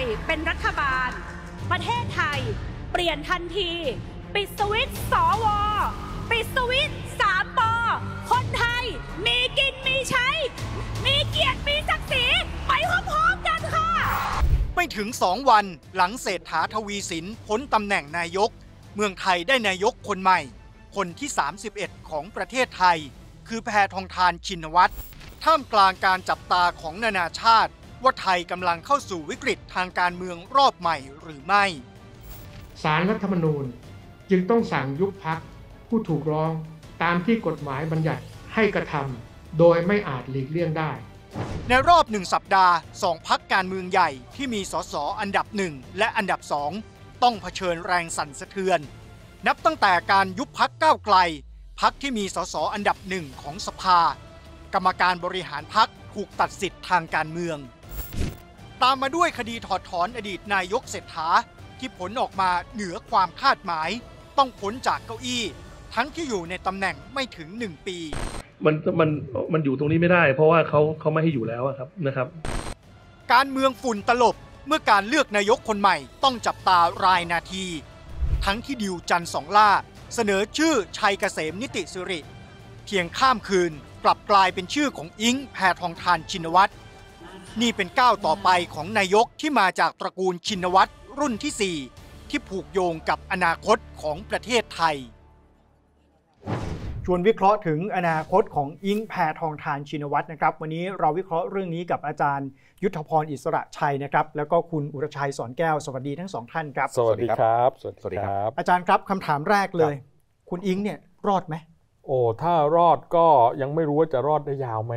ยเป็นรัฐบาล ประเทศไทยเปลี่ยนทันที ปิดสวิตสว ปิดสวิตสามปอคนไทยมีกินมีใช้ มีเกียรติมีศักดิ์ศรีไปพร้อมๆกันค่ะ ไม่ถึงสองวันหลังเศรษฐาทวีสินพ้นตำแหน่งนายก เมืองไทยได้นายกคนใหม่ คนที่ 31 ของประเทศไทย คือแพทองทานชินวัตร ท่ามกลางการจับตาของนานาชาติว่าไทยกำลังเข้าสู่วิกฤตทางการเมืองรอบใหม่หรือไม่ สารรัฐธรรมนูญจึงต้องสั่งยุบพักผู้ถูกร้องตามที่กฎหมายบัญญัติให้กระทำโดยไม่อาจหลีกเลี่ยงได้ ในรอบหนึ่งสัปดาห์สองพักการเมืองใหญ่ที่มีสสอันดับหนึ่ง และอันดับสองต้องเผชิญแรงสั่นสะเทือน นับตั้งแต่การยุบพักก้าวไกลพักที่มีสสอันดับหนึ่งของสภา กรรมการบริหารพักถูกตัดสิทธิ์ทางการเมืองตามมาด้วยคดีถอดถอนอดีตนายกเศรษฐาที่ผลออกมาเหนือความคาดหมาย ต้องพ้นจากเก้าอี้ ทั้งที่อยู่ในตำแหน่งไม่ถึงหนึ่งปีมันมันมันอยู่ตรงนี้ไม่ได้ เพราะว่าเขาเขาไม่ให้อยู่แล้วครับนะครับ การเมืองฝุ่นตลบเมื่อการเลือกนายกคนใหม่ต้องจับตารายนาที ทั้งที่ดิวจันสองล่าเสนอชื่อชัยเกษมนิติสุริ เพียงข้ามคืนกลับกลายเป็นชื่อของอิงแพทองทานชินวัตรนี่เป็นก้าวต่อไปของนายกที่มาจากตระกูลชินวัตร รุ่นที่ 4 ที่ผูกโยงกับอนาคตของประเทศไทย ชวนวิเคราะห์ถึงอนาคตของอิงแพทองทานชินวัตรนะครับ วันนี้เราวิเคราะห์เรื่องนี้กับอาจารย์ ยุทธพรอิสระชัยนะครับ แล้วก็คุณอุรชัยสอนแก้วสวัสดีทั้งสองท่านครับสวัสดีครับสวัสดีครับอาจารย์ครับคำถามแรกเลย คุณอิงเนี่ยรอดไหมโอ้ถ้ารอดก็ยังไม่รู้ว่าจะรอดได้ยาวไหม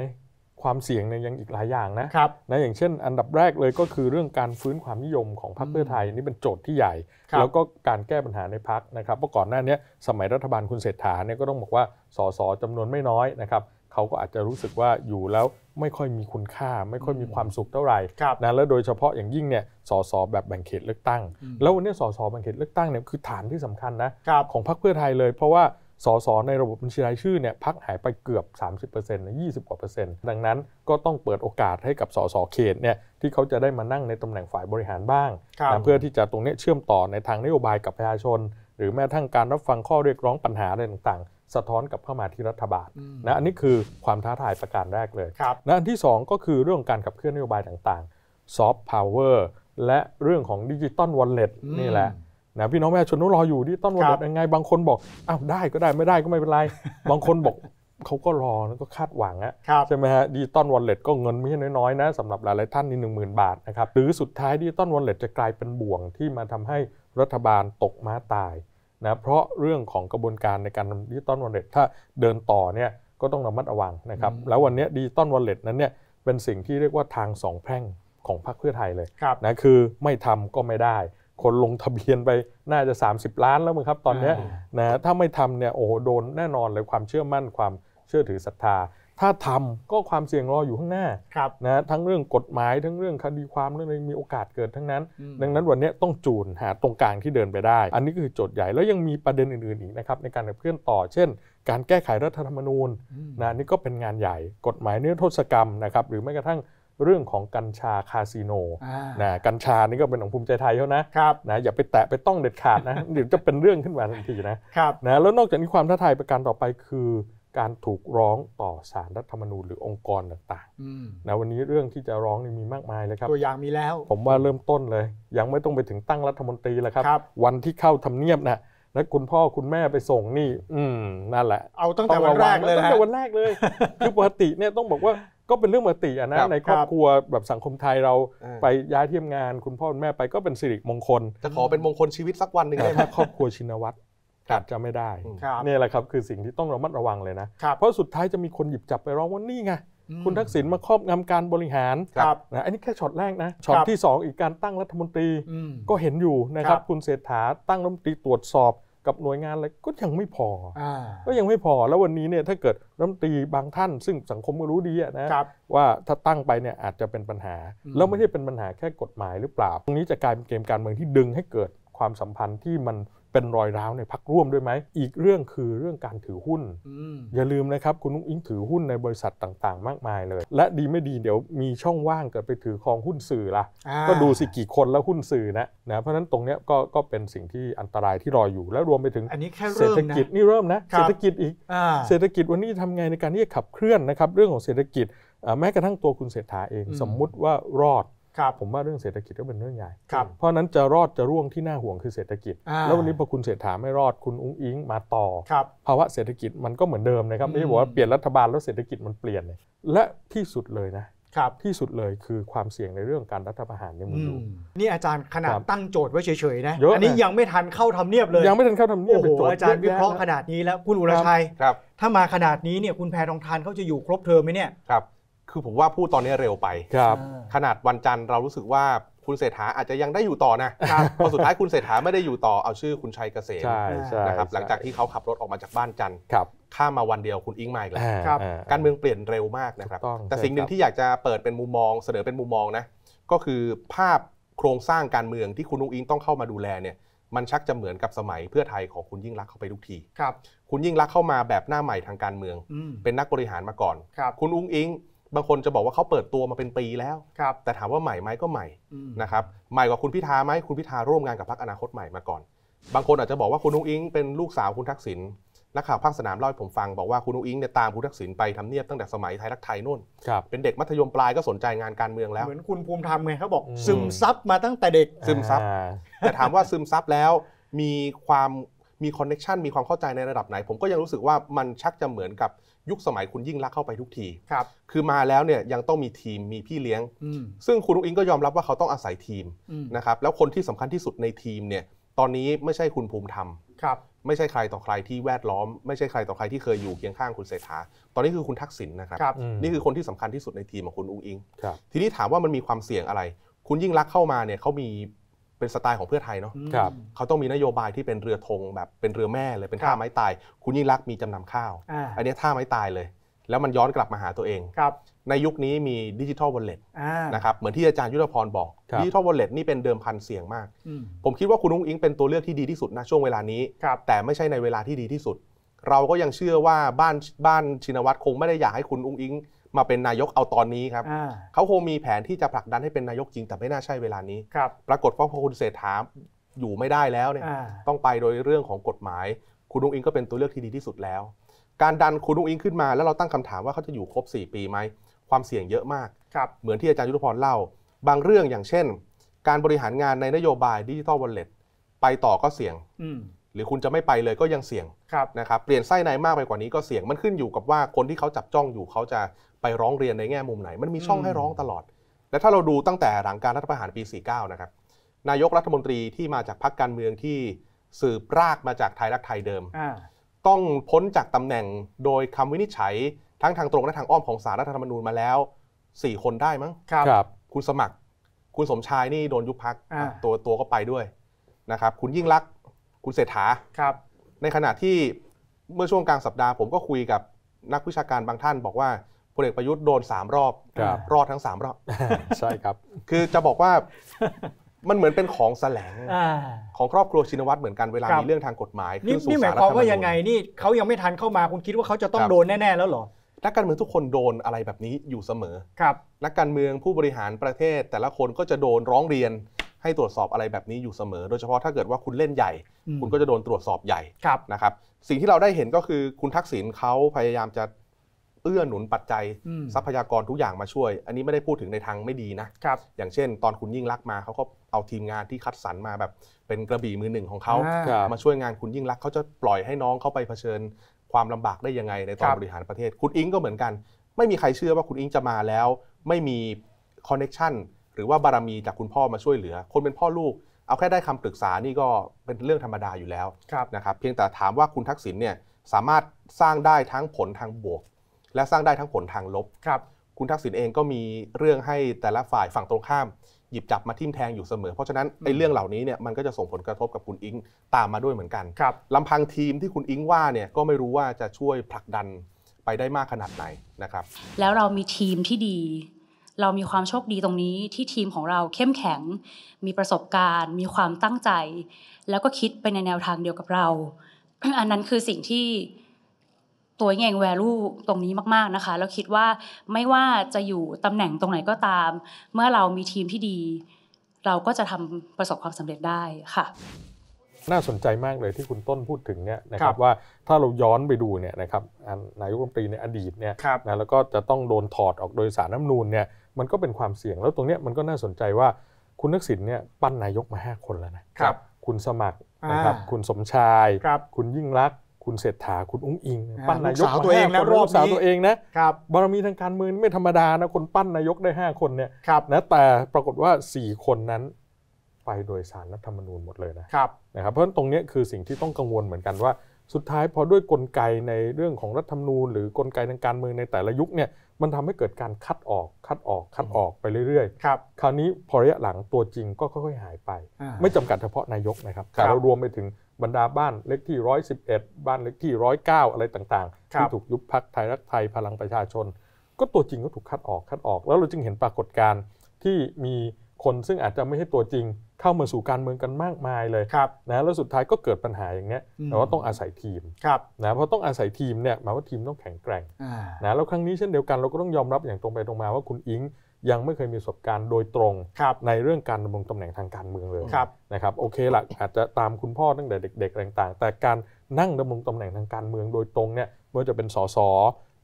ความเสี่ยงเนี่ยยังอีกหลายอย่างนะนะ อย่างเช่น อันดับแรกเลยก็คือเรื่องการฟื้นความนิยมของพรรคเพื่อไทยนี่เป็นโจทย์ที่ใหญ่ แล้วก็การแก้ปัญหาในพักนะครับเพราะก่อนหน้านี้สมัยรัฐบาลคุณเศรษฐาเนี่ยก็ต้องบอกว่า สสจำนวนไม่น้อยนะครับเขาก็อาจจะรู้สึกว่าอยู่แล้วไม่ค่อยมีคุณค่า ไม่ค่อยมีความสุขเท่าไหร่นะแล้วโดยเฉพาะอย่างยิ่งเนี่ยสสแบบแบ่งเขตเลือกตั้ง แล้ววันนี้สสแบ่งเขตเลือกตั้งเนี่ยคือฐานที่สำคัญนะของพรรคเพื่อไทยเลย เพราะว่าสสในระบบบัญชีรายชื่อเนี่ยพักหายไปเกือบ 30%นะ20กว่าเปอร์เซ็นต์ดังนั้นก็ต้องเปิดโอกาสให้กับสสเขตเนี่ยที่เขาจะได้มานั่งในตำแหน่งฝ่ายบริหารบ้างนะเพื่อที่จะตรงนี้เชื่อมต่อในทางนโยบายกับประชาชน หรือแม้ทั้งการรับฟังข้อเรียกร้องปัญหาอะไรต่างๆ สะท้อนกับเข้ามาที่รัฐบาลนะอันนี้คือความท้าทายประการแรกเลยนะอันที่ 2 ก็คือเรื่องการขับเคลื่อนนโยบายต่างๆซอฟต์พาวเวอร์และเรื่องของดิจิตอลวอลเล็ตนี่แหละนะพี่น้องแม่ชนนุรออยู่ที่ต้นวัลเล็ตนยังไง บางคนบอกอ้าวได้ก็ได้ไม่ได้ก็ไม่เป็นไร บางคนบอกเขาก็รอแล้วก็คาดหวังอะใช่ไหมฮะดิจิตอลวอลเล็ตก็เงินไม่ใช่น้อยๆนะสำหรับหลายๆท่านนี่หนึ่งหมื่นบาทนะครับหรือสุดท้ายดิจิตอลวอลเล็ตจะกลายเป็นบ่วงที่มาทำให้รัฐบาลตกม้าตายนะเพราะเรื่องของกระบวนการในการดิจิตอลวอลเล็ตถ้าเดินต่อเนี่ยก็ต้องระมัดระวังนะครับแล้ววันนี้ดิจิตอลวอลเล็ตนั้นเนี่ยเป็นสิ่งที่เรียกว่าทางสองแพร่งของพรรคเพื่อไทยเลยนะคือไม่ทำก็ไม่ได้คนลงทะเบียนไปน่าจะ 30 ล้านแล้วมั้งครับ ตอนนี้นะถ้าไม่ทำเนี่ยโอ้โหโดนแน่นอนเลยความเชื่อมั่นความเชื่อถือศรัทธา ถ้าทำก็ความเสี่ยงรออยู่ข้างหน้านะทั้งเรื่องกฎหมายทั้งเรื่องคดีความเรื่องอะไรมีโอกาสเกิดทั้งนั้น ดังนั้นวันนี้ต้องจูน หาตรงกลางที่เดินไปได้ อันนี้คือโจทย์ใหญ่แล้วยังมีประเด็นอื่นๆอีกนะครับในการเพื่อนต่อเช่น การแก้ไขรัฐธรรมนูญนะนี่ก็เป็นงานใหญ่กฎหมายเนื้อโทษกรรมนะครับหรือแม้กระทั่งเรื่องของกัญชาคาสิโนนะกัญชานี่ก็เป็นของภูมิใจไทยเขานะนะอย่าไปแตะไปต้องเด็ดขาดนะเดี๋ยวจะเป็นเรื่องขึ้นมาทันทีนะนะแล้วนอกจากนี้ความท้าทายประการต่อไป คือ การถูกร้องต่อสารรัฐธรรมนูญหรือองค์กรต่างๆนะวันนี้เรื่องที่จะร้องนี่มีมากมายเลยครับตัวอย่างมีแล้ว ผมว่าเริ่มต้นเลยยังไม่ต้องไปถึงตั้งรัฐมนตรีแล้วครับ วันที่เข้าทำเนียบนะและคุณพ่อคุณแม่ไปส่งนี่อืมนั่นแหละเอาตั้งแต่วันแรกเลยตั้งแต่วันแรกเลยคือปกติเนี่ยต้องบอกว่าก็เป็นเรื่องปกติอะนะในครอบครัวแบบสังคมไทยเราไปย้ายที่ทงาน คุณพ่อคุณแม่ไปก็เป็นสิริมงคลจะขอเป็นมงคลชีวิตสักวันหนึ่งได้ไหมครอบครัวชินวัตรคัอาจจะไม่ได้เนี่ยแหละครับคือสิ่งที่ต้องระมัดระวังเลยนะเพราะสุดท้ายจะมีคนหยิบจับไปร้องว่านี่ไงคุณทักษิณมาครอบงำการบริหารรนะอันนี้แค่ช็อตแรกนะช็อตที่สองอีกการตั้งรัฐมนตรีก็เห็นอยู่นะครับคุณเศรษฐาตั้งรัฐมนตรีตรวจสอบกับหน่วยงานอะไรก็ยังไม่พออก็ยังไม่พอแล้ววันนี้เนี่ยถ้าเกิดรัฐมนตรีบางท่านซึ่งสังคมก็รู้ดีนะว่าถ้าตั้งไปเนี่ยอาจจะเป็นปัญหา แล้วไม่ใช่เป็นปัญหาแค่กฎหมายหรือเปล่าตรงนี้จะกลายเป็นเกมการเมืองที่ดึงให้เกิดความสัมพันธ์ที่มันเป็นรอยร้าวในพักร่วมด้วยไหม อีกเรื่องคือเรื่องการถือหุ้น อย่าลืมนะครับ คุณนุ้งอิงถือหุ้นในบริษัทต่างๆ มากมายเลย และดีไม่ดีเดี๋ยวมีช่องว่างเกิดไปถือครองหุ้นสื่อละก็ดูสิกี่คนแล้วหุ้นสื่อนะนะเพราะนั้นตรงนี้ก็ก็เป็นสิ่งที่อันตรายที่รออยู่และรวมไปถึงนนเศรษฐกิจนี่เริ่มนะเศรษฐกิจอีกเศรษฐกิจวันนี้ทำไงในการที่จะขับเคลื่อนนะครับเรื่องของเศรษฐกิจ แม้กระทั่งตัวคุณเศรษฐาเองสมมุติว่ารอดครับผมว่าเรื่องเศรษฐกิจก็เป็นเรื่องใหญ่ครับเพราะนั้นจะรอดจะร่วงที่น่าห่วงคือเศรษฐกิจ แล้ววันนี้พอคุณเศรษฐาไม่รอดคุณอุ้งอิงมาต่อภาวะเศรษฐกิจมันก็เหมือนเดิมนะครับไม่ได้บอกว่าเปลี่ยนรัฐบาลแล้วเศรษฐกิจมันเปลี่ยนเลยและที่สุดเลยนะครับ ที่สุดเลยคือความเสี่ยงในเรื่องการรัฐประหารยังมีอยู่นี่อาจารย์ขนาดตั้งโจทย์ไว้เฉยๆนะอันนี้ยังไม่ทันเข้าทำเนียบเลย ยังไม่ทันเข้าทำเนียบโอ้โหอาจารย์วิเคราะห์ขนาดนี้แล้วคุณอุรชัยถ้ามาขนาดนี้เนี่ยคุณแพรทองทานเขาจะอยู่ครบเทอมไหมเนี่ยคือผมว่าพูดตอนนี้เร็วไปครับขนาดวันจันทร์เรารู้สึกว่าคุณเศรษฐาอาจจะยังได้อยู่ต่อนะพอสุดท้ายคุณเศรษฐาไม่ได้อยู่ต่อเอาชื่อคุณชัยเกษมใช่ใช่นะครับหลังจากที่เขาขับรถออกมาจากบ้านจันทร์ข้ามาวันเดียวคุณอิงม่เีแล้วการเมืองเปลี่ยนเร็วมากนะครับแต่สิ่งหนึ่งที่อยากจะเปิดเป็นมุมมอง เสนอเป็นมุมมองนะก็คือภาพโครงสร้างการเมืองที่คุณนุ้งอิงต้องเข้ามาดูแลเนี่ยมันชักจะเหมือนกับสมัยเพื่อไทยของคุณยิ่งรักเข้าไปทุกทีครับคุณยิ่งรักเข้ามาแบบหน้าใหม่ทางการเมืองเป็นนักบริหารมาก่อนคคุณอุ้งอิงบางคนจะบอกว่าเขาเปิดตัวมาเป็นปีแล้วครับแต่ถามว่าใหม่ไหมก็ใหม่นะครับใหม่กว่าคุณพิธาไหมคุณพิธาร่วมงานกับพรรคอนาคตใหม่มาก่อน บางคนอาจจะบอกว่าคุณนุ้งอิงเป็นลูกสาวคุณทักษิณนักข่าวภาคสนามเล่าให้ผมฟังบอกว่าคุณนุ้งอิงเนี่ยตามคุณทักษิณไปทำเนียบตั้งแต่สมัยไทยรักไทยนู่นเป็นเด็กมัธยมปลายก็สนใจงานการเมืองแล้วเหมือนคุณภูมิธรรมไงเขาบอกซึมซับมาตั้งแต่เด็กซึมซับแต่ถามว่าซึมซับแล้วมีความมีคอนเน็ชันมีความเข้าใจในระดับไหน ผมก็ยังรู้สึกว่ามันชักจะเหมือนกับยุคสมัยคุณยิ่งรักเข้าไปทุกทีครับคือมาแล้วเนี่ยยังต้องมีทีมมีพี่เลี้ยง ซึ่งคุณอุ้งอิงก็ยอมรับว่าเขาต้องอาศัยทีมนะครับแล้วคนที่สำคัญที่สุดในทีมเนี่ยตอนนี้ไม่ใช่คุณภูมิธรรมครับไม่ใช่ใครต่อใครที่แวดล้อมไม่ใช่ใครต่อใครที่เคยอยู่เคียงข้างคุณเศรษฐาตอนนี้คือคุณทักษิณนนะครับรบนี่คือคนที่สำคัญที่สุดในทีมของคุณอุ้งอิง ทีนี้ถามว่ามันมีความเสี่ยงอะไร คุณยิ่งรักเข้ามาเนี่ยเขามีเป็นสไตล์ของเพื่อไทยเนาะครับเขาต้องมีนโยบายที่เป็นเรือธงแบบเป็นเรือแม่เลยเป็นท่าไม้ตาย คุณยิ่งรักมีจำนำข้าว อันนี้ท่าไม้ตายเลย แล้วมันย้อนกลับมาหาตัวเองครับในยุคนี้มีดิจิทัลวอลเล็ตนะครับเหมือนที่อาจารย์ยุทธพรบอกดิจิทัลวอลเล็ตนี่เป็นเดิมพันเสี่ยงมาก ผมคิดว่าคุณอุ้งอิงเป็นตัวเลือกที่ดีที่สุดนะ ช่วงเวลานี้ แต่ไม่ใช่ในเวลาที่ดีที่สุด เราก็ยังเชื่อว่าบ้านบ้านชินวัตรคง ไม่ได้อยากให้คุณอุ้งอิงมาเป็นนายกเอาตอนนี้ครับ เขาคงมีแผนที่จะผลักดันให้เป็นนายกจริงแต่ไม่น่าใช่เวลานี้ ปรากฏว่าพอคุณเศรษฐาอยู่ไม่ได้แล้วเนี่ย ต้องไปโดยเรื่องของกฎหมาย คุณดุงอิงก็เป็นตัวเลือกที่ดีที่สุดแล้ว การดันคุณดุงอิงขึ้นมาแล้วเราตั้งคำถามว่าเขาจะอยู่ครบ 4 ปีไหม ความเสี่ยงเยอะมากเหมือนที่อาจารย์ยุทธพรเล่า บางเรื่องอย่างเช่น การบริหารงานในนโยบายดิจิทัลวอลเล็ตไปต่อก็เสี่ยงหรือคุณจะไม่ไปเลยก็ยังเสี่ยงนะครับ เปลี่ยนไส้ในมากไปกว่านี้ก็เสี่ยงมันขึ้นอยู่กับว่าคนที่เขาจับจ้องอยู่เขาจะไปร้องเรียนในแง่มุมไหน มันมีช่องให้ร้องตลอด และถ้าเราดูตั้งแต่หลังการรัฐประหารปี49นะครับนายกรัฐมนตรีที่มาจากพรรคการเมืองที่สืบรากมาจากไทยรักไทยเดิม ต้องพ้นจากตำแหน่งโดยคำวินิจฉัยทั้งทางตรงและทางอ้อมของสารรัฐธรรมนูญมาแล้ว 4 คนได้มั้งครับรบคุณสมัคร คุณสมชายนี่โดนยุบพักตัวตัวก็ไปด้วยนะครับคุณยิ่งรักคุณเศรษฐาครับ ในขณะที่เมื่อช่วงกลางสัปดาห์ผมก็คุยกับนักวิชาการบางท่านบอกว่า พลเอกประยุทธ์โดนสามรอบ รอดทั้งสามรอบใช่ครับคือจะบอกว่ามันเหมือนเป็นของแสลงของครอบครัวชินวัตรเหมือนกันเวลามีเรื่องทางกฎหมายนี่นี่หมายความว่ายังไงนี่เขายังไม่ทันเข้ามา คุณคิดว่าเขาจะต้องโดนแน่ๆ แล้วหรอนักการเมืองทุกคนโดนอะไรแบบนี้อยู่เสมอครับนักการเมืองผู้บริหารประเทศแต่ละคนก็จะโดนร้องเรียนให้ตรวจสอบอะไรแบบนี้อยู่เสมอ โดยเฉพาะถ้าเกิดว่าคุณเล่นใหญ่ คุณก็จะโดนตรวจสอบใหญ่นะครับ สิ่งที่เราได้เห็นก็คือคุณทักษิณเขาพยายามจะเอื้อหนุนปัจจัย ทรัพยากรทุกอย่างมาช่วย อันนี้ไม่ได้พูดถึงในทางไม่ดีนะ อย่างเช่น ตอนคุณยิ่งรักมาเขาก็เอาทีมงานที่คัดสรรมาแบบเป็นกระบี่มือหนึ่งของเขามาช่วยงานคุณยิ่งรักเขาจะปล่อยให้น้องเขาไปเผชิญความลำบากได้ยังไง ในตอนบริหารประเทศคุณอิงก็เหมือนกัน ไม่มีใครเชื่อว่าคุณอิงจะมาแล้ว ไม่มีคอนเน็ชันหรือว่าบารมีจากคุณพ่อมาช่วยเหลือ คนเป็นพ่อลูก เอาแค่ได้คำปรึกษา นี่ก็เป็นเรื่องธรรมดาอยู่แล้วนะครับ เพียงแต่ถามว่าคุณทักษิณเนี่ยสามารถสร้างได้ทั้งผลทางบวก และสร้างได้ทั้งผลทางลบครับคุณทักษิณเองก็มีเรื่องให้แต่ละฝ่ายฝั่งตรงข้าม หยิบจับมาทิ่มแทงอยู่เสมอ เพราะฉะนั้นไอ้เรื่องเหล่านี้เนี่ยมันก็จะส่งผลกระทบกับคุณอิงตามมาด้วยเหมือนกันครับลำพังทีมที่คุณอิงว่าเนี่ยก็ไม่รู้ว่าจะช่วยผลักดันไปได้มากขนาดไหนนะครับ แล้วเรามีทีมที่ดีเรามีความโชคดีตรงนี้ที่ทีมของเราเข้มแข็งมีประสบการณ์ มีความตั้งใจ แล้วก็คิดไปในแนวทางเดียวกับเรา อันนั้นคือสิ่งที่ตัวเองแวลูตรงนี้มากๆนะคะแล้วคิดว่าไม่ว่าจะอยู่ตำแหน่งตรงไหนก็ตาม เมื่อเรามีทีมที่ดี เราก็จะทำประสบความสำเร็จได้ค่ะ น่าสนใจมากเลยที่คุณต้นพูดถึงเนี่ยนะครับว่าถ้าเราย้อนไปดูเนี่ยนะครับนายกรัฐมนตรีในอดีตเนี่ยนะแล้วก็จะต้องโดนถอดออกโดยสารน้ำนูนเนี่ยมันก็เป็นความเสี่ยง แล้วตรงนี้มันก็น่าสนใจว่าคุณนักสินเนี่ยปั้นนายกมา 5 คนแล้วนะครับคุณสมัครนะครับคุณสมชายครับคุณยิ่งรัก คุณเศรษฐาคุณอุ้งอิง ปั้นนายกตัวเองนรอบสาวตัวเองนะครับบารมีทางการเมืองไม่ธรรมดานะคนปั้นนายกได้5คนเนี่ยนะแต่ปรากฏว่า 4 คนนั้น ไปโดยสารรัฐธรรมนูญหมดเลยนะครับนะครับเพราะฉะนั้นตรงนี้คือสิ่งที่ต้องกังวลเหมือนกันว่าสุดท้ายพอด้วยกลไกในเรื่องของรัฐธรรมนูญ หรือกลไกทางการเมืองในแต่ละยุคเนี่ยมันทำให้เกิดการคัดออก คัดออก คัดออกไปเรื่อยๆ ครับ คราวนี้พอระยะหลังตัวจริงก็ค่อยๆหายไป ไม่จำกัดเฉพาะนายกนะครับแต่เรารวมไปถึงบรรดาบ้านเล็กที่ 111 บ้านเล็กที่ 109 อะไรต่างๆ ที่ถูกยุบพักไทยรักไทยพลังประชาชน ก็ตัวจริงก็ถูกคัดออกคัดออก แล้วเราจึงเห็นปรากฏการณ์ที่มีคนซึ่งอาจจะไม่ใช่ตัวจริงเข้ามาสู่การเมืองกันมากมายเลยนะแล้วสุดท้ายก็เกิดปัญหาอย่างเงี้ยแต่ว่าต้องอาศัยทีมนะเพราะต้องอาศัยทีมเนี่ยหมายว่าทีมต้องแข็งแกร่งนะแล้วครั้งนี้เช่นเดียวกันเราก็ต้องยอมรับอย่างตรงไปตรงมาว่าคุณอิงยังไม่เคยมีประสบการณ์โดยตรงรในเรื่องการดำรงตำแหน่งทางการเมืองเลยนะครับโอเคละอาจจะตามคุณพ่อตั้งแต่เด็กๆต่างๆ แต่การนั่งดำรงตำแหน่งทางการเมืองโดยตรงเนี่ยเมืว่าจะเป็นสส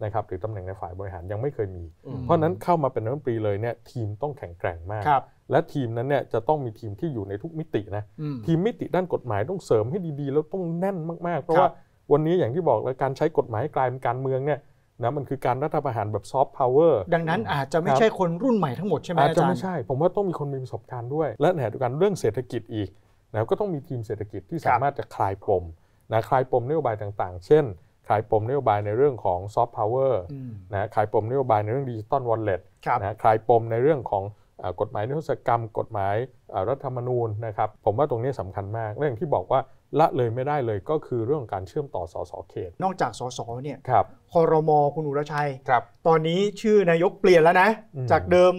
นะครับหรือตำแหน่งในฝ่ายบริหารยังไม่เคยมี เพราะนั้นเข้ามาเป็นรัฐมนตรีเลยเนี่ยทีมต้องแข็งแกร่งมาก และทีมนั้นเนี่ยจะต้องมีทีมที่อยู่ในทุกมิตินะทีมมิติด้านกฎหมายต้องเสริมให้ดีๆ แล้วต้องแน่นมากๆ เพราะว่าวันนี้อย่างที่บอกแล้วการใช้กฎหมายกลายเป็นการเมืองเนี่ยนะมันคือการรัฐประหารแบบซอฟต์พาวเวอร์ดังนั้นอาจจะไม่ใช่คนรุ่นใหม่ทั้งหมดใช่ไหมอาจจะไม่ใช่ ผมว่าต้องมีคนมีประสบการณ์ด้วย และหนขณะดยกันเรื่องเศรษฐกิจอีกนะก็ต้องมีทีมเศรษฐกิจที่สามารถจะคลายปมนะคลายปมนโยบายต่างๆ เช่นขายปมนโยบายในเรื่องของซอฟต์พาวเวอร์นะขายปมนโยบายในเรื่องดิจิตอลวอลเล็ตนะขายปมในเรื่องของกฎหมายนิรศกรรม กฎหมายรัฐธรรมนูญนะครับผมว่าตรงนี้สำคัญมาก เรื่องที่บอกว่าละเลยไม่ได้เลยก็คือเรื่องการเชื่อมต่อสสเขต นอกจากสสเนี่ยครับคอรมอคุณอุรชัยครับ ตอนนี้ชื่อนายกเปลี่ยนแล้วนะ จากเดิม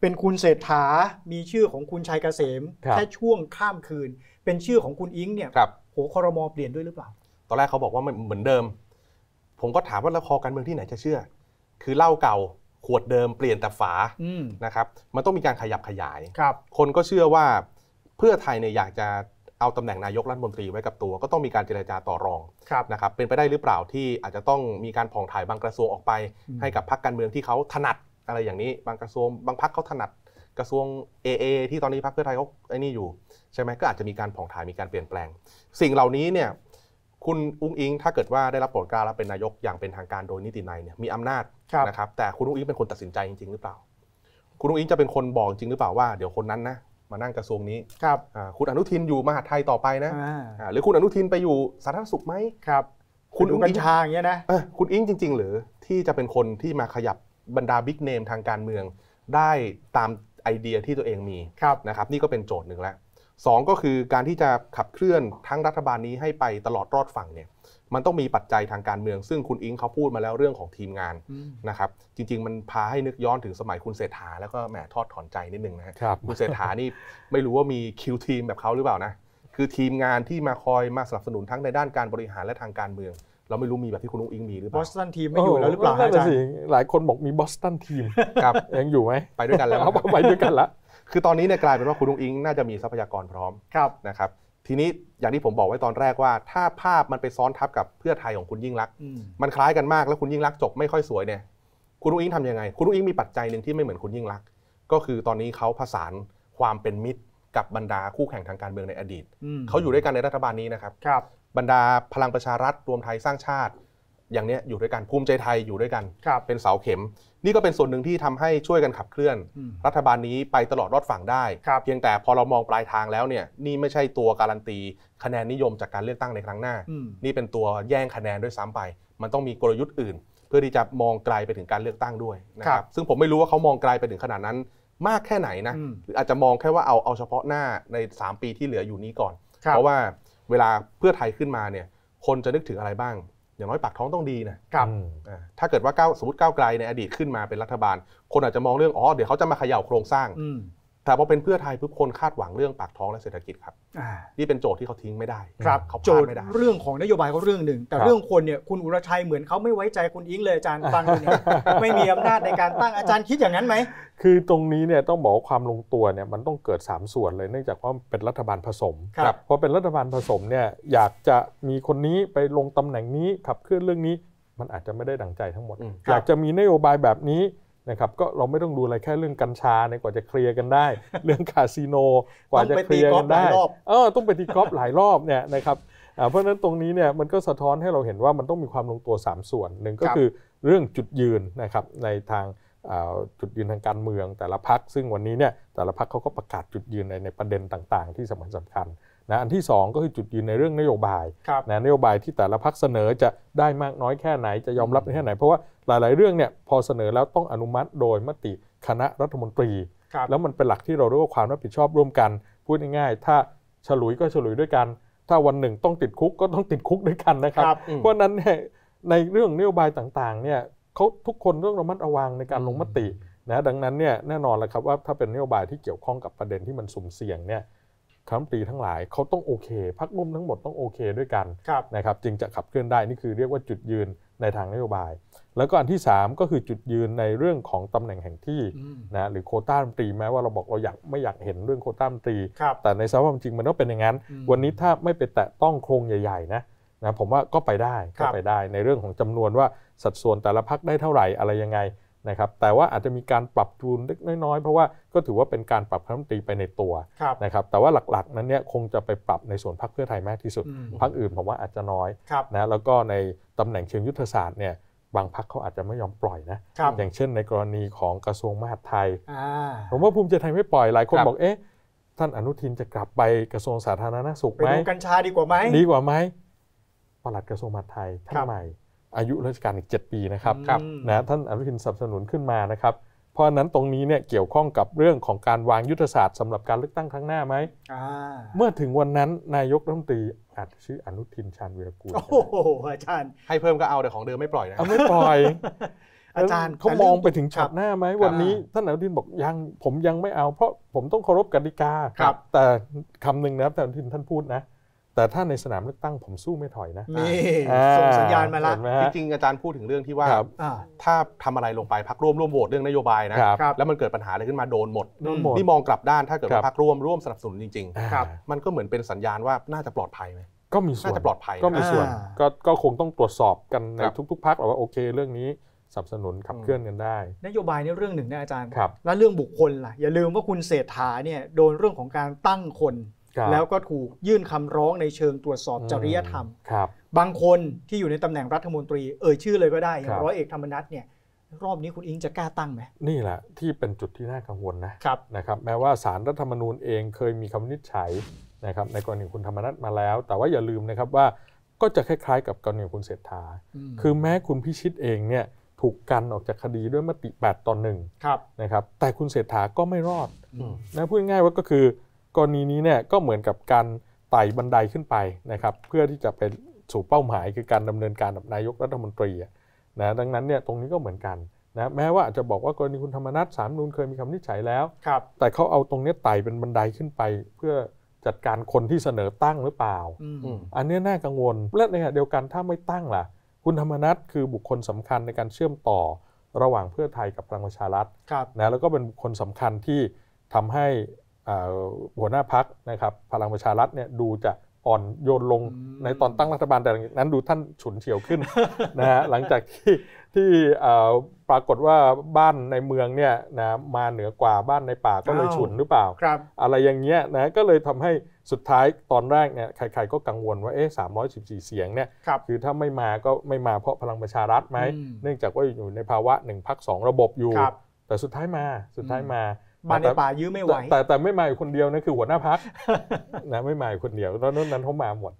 เป็นคุณเศรษฐา มีชื่อของคุณชัยเกษมแค่ช่วงข้ามคืน เป็นชื่อของคุณอิงเนี่ยครับโหคอรมอเปลี่ยนด้วยหรือเปล่าตอนแรกเขาบอกว่าเหมือนเดิมผมก็ถามว่าแล้วคอการเมืองที่ไหนจะเชื่อ คือเหล้าเก่าขวดเดิมเปลี่ยนแต่ฝานะครับ มันต้องมีการขยับขยายครับ คนก็เชื่อว่า เพื่อไทยเนี่ยอยากจะเอาตำแหน่งนายกรัฐมนตรีไว้กับตัวก็ต้องมีการเจรจาต่อรองนะครับ เป็นไปได้หรือเปล่าที่อาจจะต้องมีการผ่องถ่ายบางกระทรวงออกไป ให้กับพรรคการเมืองที่เขาถนัดอะไรอย่างนี้บางกระทรวง บางพรรคเขาถนัดกระทรวง AA ที่ตอนนี้พรรคเพื่อไทยเขาไอ้นี่อยู่ใช่ไหมก็อาจจะมีการผ่องถ่ายมีการเปลี่ยนแปลง สิ่งเหล่านี้เนี่ยคุณอุ้งอิง ถ้าเกิดว่าได้รับโปรดกล้าแล้วเป็นนายกอย่างเป็นทางการโดยนิติในเนี่ยมีอำนาจนะครับ แต่คุณอุ้งอิงเป็นคนตัดสินใจจริงๆหรือเปล่า คุณอุ้งอิงจะเป็นคนบอกจริงหรือเปล่าว่า เดี๋ยวคนนั้นนะมานั่งกระทรวงนี้ครับคุณอนุทินอยู่มหาไทยต่อไปนะหรือคุณอนุทินไปอยู่สาธารณสุขไหมครับ คุณอุ้งอิงทางเงี้ยนะคุณอิงจริงๆ หรือที่จะเป็นคนที่มาขยับบรรดาบิ๊กเนมทางการเมืองได้ตามไอเดียที่ตัวเองมีนะครับนี่ก็เป็นโจทย์หนึ่งแล้ว2ก็คือการที่จะขับเคลื่อนทั้งรัฐบาลนี้ให้ไปตลอดรอดฝั่งเนี่ยมันต้องมีปัจจัยทางการเมือง ซึ่งคุณอิงเขาพูดมาแล้วเรื่องของทีมงานนะครับจริงๆมันพาให้นึกย้อนถึงสมัยคุณเศรษฐาแล้วก็แหมทอดถอนใจนิดนึงนะครับคุณเศรษฐานี่ไม่รู้ว่ามีคิวทีมแบบเขาหรือเปล่านะ คือทีมงานที่มาคอยมาสนับสนุนทั้งในด้านการบริหารและทางการเมือง เราไม่รู้มีแบบที่คุณลุงอิงมีหรือเปล่าบอสตันทีมไม่อยู่แล้วหรือเปล่าอาจารย์หลายคนบอกมีบอสตันทีมับยังอยู่ไหมไปด้วยกันแล้วไปด้วยกันแล้วคือตอนนี้เนี่ยกลายเป็นว่าคุณลุงอิงน่าจะมีทรัพยากรพร้อมครับนะครับ ทีนี้อย่างที่ผมบอกไว้ตอนแรกว่า ถ้าภาพมันไปซ้อนทับกับเพื่อไทยของคุณยิ่งรักมมันคล้ายกันมากแล้วคุณยิ่งรักจบไม่ค่อยสวยเนี่ยคุณลุงอิงทำยังไง คุณลุงอิงมีปัจจัยหนึ่งที่ไม่เหมือนคุณยิ่งรัก ก็คือตอนนี้เขาผสานความเป็นมิตรกับบรรดาคู่แข่งทางการเมืองในอดีต เขาอยู่ด้วยกันในรัฐบาลนี้นะครับบรรดาพลังประชารัฐรวมไทยสร้างชาติอย่างเนี้ยอยู่ด้วยกันภูมิใจไทยอยู่ด้วยกัน เป็นเสาเข็ม นี่ก็เป็นส่วนหนึ่งที่ทำให้ช่วยกันขับเคลื่อน รัฐบาลนี้ไปตลอดรอดฝั่งได้เพียงแต่พอเรามองปลายทางแล้วเนี่ยนี่ไม่ใช่ตัวการันตีคะแนนนิยมจากการเลือกตั้งในครั้งหน้า นี่เป็นตัวแย่งคะแนนด้วยซ้ำไป มันต้องมีกลยุทธ์อื่น เพื่อที่จะมองไกลไปถึงการเลือกตั้งด้วยนะครับซึ่งผมไม่รู้ว่าเขามองไกลไปถึงขนาดนั้น มากแค่ไหนนะหรืออาจจะมองแค่ว่าเอาเอาเฉพาะหน้าใน 3 ปีที่เหลืออยู่นี้ก่อนเพราะว่าเวลาเพื่อไทยขึ้นมาเนี่ยคนจะนึกถึงอะไรบ้างอย่างน้อยปากท้องต้องดีนะครับถ้าเกิดว่าก้าวสมมติก้าวไกลในอดีตขึ้นมาเป็นรัฐบาล คนอาจจะมองเรื่อง อ๋อ เดี๋ยวเขาจะมาเขย่าโครงสร้างแต่พอเป็นเพื่อไทยปุ๊บคนคาดหวังเรื่องปากท้องและเศรษฐกิจครับนี่เป็นโจทย์ที่เขาทิ้งไม่ได้ ครับเขาโจทย์ไม่ได้เรื่องของนโยบายเขาเรื่องหนึ่ง แต่เรื่องคนเนี่ยคุณอุรชัยเหมือนเขาไม่ไว้ใจคุณอิงเลยอาจารย์ฟังเนี่ยไม่มีอำนาจในการตั้งอาจารย์คิดอย่างนั้นไหมคือตรงนี้เนี่ยต้องบอกความลงตัวเนี่ยมันต้องเกิด 3 ส่วนเลยเนื่องจากว่าเป็นรัฐบาลผสม ครับพอเป็นรัฐบาลผสมเนี่ยอยากจะมีคนนี้ไปลงตำแหน่งนี้ขับเคลื่อนเรื่องนี้มันอาจจะไม่ได้ดังใจทั้งหมดอยากจะมีนโยบายแบบนี้นะครับก็เราไม่ต้องดูอะไรแค่เรื่องกัญชาเนี่ยกว่าจะเคลียร์กันได้ เรื่องคาสิโนกว่าจะเคลียร์กันได้เออต้องไปตีกอล์ฟหลายรอบเนี่ยนะครับเพราะฉะนั้นตรงนี้เนี่ยมันก็สะท้อนให้เราเห็นว่ามันต้องมีความลงตัว 3 ส่วนหนึ่งก็คือเรื่องจุดยืนนะครับในทางจุดยืนทางการเมืองแต่ละพักซึ่งวันนี้เนี่ยแต่ละพักเขาก็ประกาศจุดยืนในในประเด็นต่าง ๆที่สำคัญสำคัญนะอันที่2ก็คือจุดยืนในเรื่องนโยบายนะนโยบายที่แต่ละพักเสนอจะได้มากน้อยแค่ไหนจะยอมรับแค่ไหนเพราะว่าหลายๆเรื่องเนี่ยพอเสนอแล้วต้องอนุมัติโดยมติคณะรัฐมนตรี แล้วมันเป็นหลักที่เราเรียกว่าความรับผิดชอบร่วมกัน พูดง่ายๆ ถ้าฉลุยก็ฉลุยด้วยกัน ถ้าวันหนึ่งต้องติดคุกก็ต้องติดคุกด้วยกันนะครับเพราะนั้นเนี่ยในเรื่องนโยบายต่างๆเนี่ยเขาทุกคนต้องระมัดระวังในการลงมตินะดังนั้นเนี่ยแน่นอนแล้วครับว่าถ้าเป็นนโยบายที่เกี่ยวข้องกับประเด็นที่มันสุ่มเสี่ยงเนี่ยคำมตีทั้งหลายเขาต้องโอเคพักร่วมทั้งหมดต้องโอเคด้วยกันนะครับจึงจะขับเคลื่อนได้นี่คือเรียกว่าจุดยืนในทางนโยบาย แล้วก็อันที่ 3ก็คือจุดยืนในเรื่องของตำแหน่งแห่งที่นะหรือโคต้ามตรีแม้ว่าเราบอกเราอยากไม่อยากเห็นเรื่องโคต้ามตรี แต่ในสภาพความจริงมันก็เป็นอย่างนั้นวันนี้ถ้าไม่ไปแตะต้องโครงใหญ่ๆนะนะผมว่าก็ไปได้ก็ไปได้ในเรื่องของจำนวนว่าสัดส่วนแต่ละพักได้เท่าไหร่อะไรยังไงนะครับแต่ว่าอาจจะมีการปรับจูนเล็กน้อยเพราะว่าก็ถือว่าเป็นการปรับคณะรัฐมนตรีไปในตัวนะครับแต่ว่าหลักๆนั้นเนี่ยคงจะไปปรับในส่วนพรรคเพื่อไทยมากที่สุดพรรคอื่นผมว่าอาจจะน้อยนะแล้วก็ในตำแหน่งเชิงยุทธศาสตร์เนี่ยบางพักเขาอาจจะไม่ยอมปล่อยนะอย่างเช่น ในกรณีของกระทรวงมหาดไทยผมว่าภูมิใจไทยไม่ปล่อยหลายคนบอกเอ๊ะท่านอนุทินจะกลับไปกระทรวงสาธารณสุขไหมไปดูกัญชาดีกว่าไหมดีกว่าไหมปลัดกระทรวงมหาดไทยท่านใหม่อายุราชการอีก7ปีนะครับครับนะท่านอนุทินสนับสนุนขึ้นมานะครับเพราะนั้นตรงนี้เนี่ยเกี่ยวข้องกับเรื่องของการวางยุทธศาสตร์สำหรับการเลือกตั้งครั้งหน้าไหมเมื่อถึงวันนั้นนายกรัฐมนตรีอาจชื่ออนุทินชาญวีรกูลโอ้โหอาจารย์ให้เพิ่มก็เอาแต่ของเดิมไม่ปล่อยนะไม่ปล่อย อาจารย์เขามองไปถึงฉากหน้าไหม วันนี้ท่านอนุทินบอกยังผมยังไม่เอา เพราะผมต้องเคารพกติกาครับแต่คำนึงนะครับท่านอนุทินท่านพูดนะแต่ถ้าในสนามเลือกตั้งผมสู้ไม่ถอยนะนี่ส่งสัญญาณมาละจริงๆ อาจารย์พูดถึงเรื่องที่ว่า ถ้าทำอะไรลงไปพักร่วมร่วมโหวตเรื่องนโยบายนะแล้วมันเกิดปัญหาอะไรขึ้นมาโดนหมดนี่มองกลับด้านถ้าเกิดว่าพักร่วมร่วมสนับสนุนจริงๆมันก็เหมือนเป็นสัญญาณว่าน่าจะปลอดภัยไหมก็มีส่วนน่าจะปลอดภัยก็มีส่วน ก็คงต้องตรวจสอบกันในทุกๆพักว่าโอเคเรื่องนี้สนับสนุนขับเคลื่อนกันได้ นโยบายนี่เรื่องหนึ่งนะอาจารย์แล้วเรื่องบุคคลล่ะอย่าลืมว่าคุณเศรษฐาเนี่ยโดนเรื่องของการตั้งคนแล้วก็ถูกยื่นคำร้องในเชิงตรวจสอบจริยธรรม ครับ บางคนที่อยู่ในตำแหน่งรัฐมนตรี เอ่ยชื่อเลยก็ได้อย่างร้อยเอกธรรมนัฐเนี่ยรอบนี้คุณอิงจะกล้าตั้งไหม นี่แหละที่เป็นจุดที่น่ากังวลนะ ครับ นะ ครับ แม้ว่าสารรัฐธรรมนูญเองเคยมีคำวินิจฉัยนะครับในกรณีคุณธรรมนัฐมาแล้ว แต่ว่าอย่าลืมนะครับว่าก็จะคล้ายๆกับกรณีคุณเศรษฐา คือแม้คุณพิชิตเองเนี่ยถูกกันออกจากคดีด้วยมติ8ต่อหนึ่งนะครับแต่คุณเศรษฐาก็ไม่รอดนะพูดง่ายๆว่าก็คือกรณีนี้เนี่ยก็เหมือนกับการไต่บันไดขึ้นไปนะครับ เพื่อที่จะไปสู่เป้าหมายคือการดำเนินการกับนายกรัฐมนตรีนะดังนั้นเนี่ยตรงนี้ก็เหมือนกันนะแม้ว่าอาจจะบอกว่ากรณีคุณธรรมนัฐสามนูนเคยมีคำินิจฉัยแล้วแต่เขาเอาตรงนี้ไต่เป็นบันไดขึ้นไป เพื่อจัดการคนที่เสนอตั้งหรือเปล่าอันนี้น่ากังวลและในขณะเดียวกันถ้าไม่ตั้งล่ะ คุณธรรมนัฐคือบุคคลสำคัญในการเชื่อมต่อระหว่างเพื่อไทยกับพลังประชารัฐนะแล้วก็เป็นบุคคลสำคัญที่ทำใหหัวหน้าพักนะครับพลังประชารัฐเนี่ยดูจะอ่อนโยนลงในตอนตั้งรัฐบาลแต่นั้นดูท่านฉุนเฉียวขึ้นนะฮะหลังจากที่ที่ปรากฏว่าบ้านในเมืองเนี่ยนะมาเหนือกว่าบ้านในป่าก็เลยฉุนหรือเปล่าอะไรอย่างเงี้ยนะก็เลยทำให้สุดท้ายตอนแรกเนี่ยใคร ๆก็กังวลว่าเอ๊ะสามร้อเสียงเนี่ยคือถ้าไม่มาก็ไม่มาเพราะพลังประชารัฐไหมเนื่องจากว่าอยู่ในภาวะหนึ่งพักสองระบบอยู่ แต่สุดท้ายมาสุดท้ายมามาในป่ายื้อไม่ไหวแต่แต่ไม่มาอยู่คนเดียวนะคือหัวหน้าพักนะไม่มาอยู่คนเดียวแล้วนั้นเขามาหมด